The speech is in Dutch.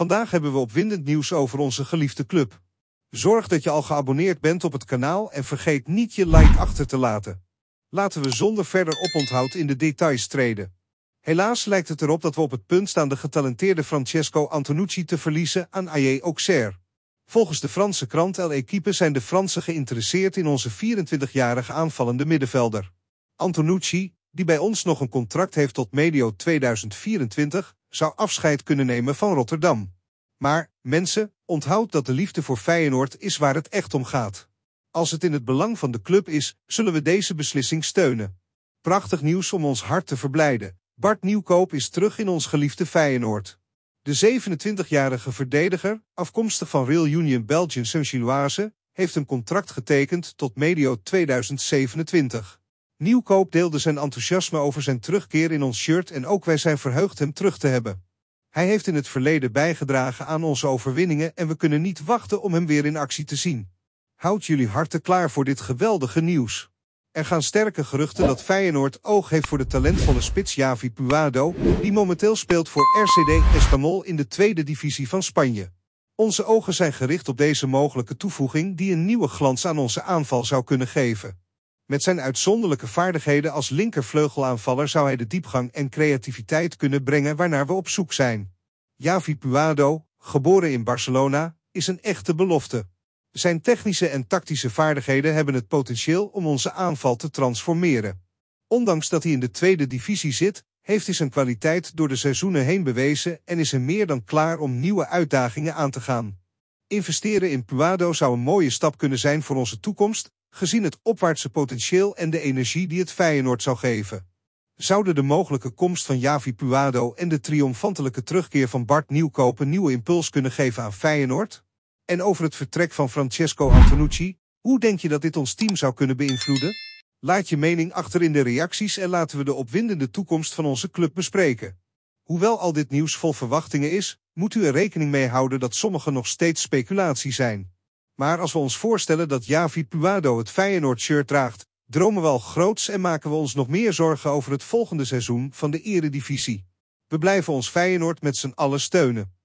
Vandaag hebben we opwindend nieuws over onze geliefde club. Zorg dat je al geabonneerd bent op het kanaal en vergeet niet je like achter te laten. Laten we zonder verder oponthoud in de details treden. Helaas lijkt het erop dat we op het punt staan de getalenteerde Francesco Antonucci te verliezen aan AJ Auxerre. Volgens de Franse krant El Equipe zijn de Fransen geïnteresseerd in onze 24-jarige aanvallende middenvelder. Antonucci, die bij ons nog een contract heeft tot medio 2024, zou afscheid kunnen nemen van Rotterdam. Maar, mensen, onthoud dat de liefde voor Feyenoord is waar het echt om gaat. Als het in het belang van de club is, zullen we deze beslissing steunen. Prachtig nieuws om ons hart te verblijden. Bart Nieuwkoop is terug in ons geliefde Feyenoord. De 27-jarige verdediger, afkomstig van Real Union Belgian Saint-Gilloise, heeft een contract getekend tot medio 2027. Nieuwkoop deelde zijn enthousiasme over zijn terugkeer in ons shirt en ook wij zijn verheugd hem terug te hebben. Hij heeft in het verleden bijgedragen aan onze overwinningen en we kunnen niet wachten om hem weer in actie te zien. Houd jullie harten klaar voor dit geweldige nieuws. Er gaan sterke geruchten dat Feyenoord oog heeft voor de talentvolle spits Javi Puado, die momenteel speelt voor RCD Espanol in de tweede divisie van Spanje. Onze ogen zijn gericht op deze mogelijke toevoeging die een nieuwe glans aan onze aanval zou kunnen geven. Met zijn uitzonderlijke vaardigheden als linkervleugelaanvaller zou hij de diepgang en creativiteit kunnen brengen waarnaar we op zoek zijn. Javi Puado, geboren in Barcelona, is een echte belofte. Zijn technische en tactische vaardigheden hebben het potentieel om onze aanval te transformeren. Ondanks dat hij in de tweede divisie zit, heeft hij zijn kwaliteit door de seizoenen heen bewezen en is hij meer dan klaar om nieuwe uitdagingen aan te gaan. Investeren in Puado zou een mooie stap kunnen zijn voor onze toekomst gezien het opwaartse potentieel en de energie die het Feyenoord zou geven. Zouden de mogelijke komst van Javi Puado en de triomfantelijke terugkeer van Bart Nieuwkoop een nieuwe impuls kunnen geven aan Feyenoord? En over het vertrek van Francesco Antonucci, hoe denk je dat dit ons team zou kunnen beïnvloeden? Laat je mening achter in de reacties en laten we de opwindende toekomst van onze club bespreken. Hoewel al dit nieuws vol verwachtingen is, moet u er rekening mee houden dat sommige nog steeds speculatie zijn. Maar als we ons voorstellen dat Javi Puado het Feyenoord-shirt draagt, dromen we al groots en maken we ons nog meer zorgen over het volgende seizoen van de eredivisie. We blijven ons Feyenoord met z'n allen steunen.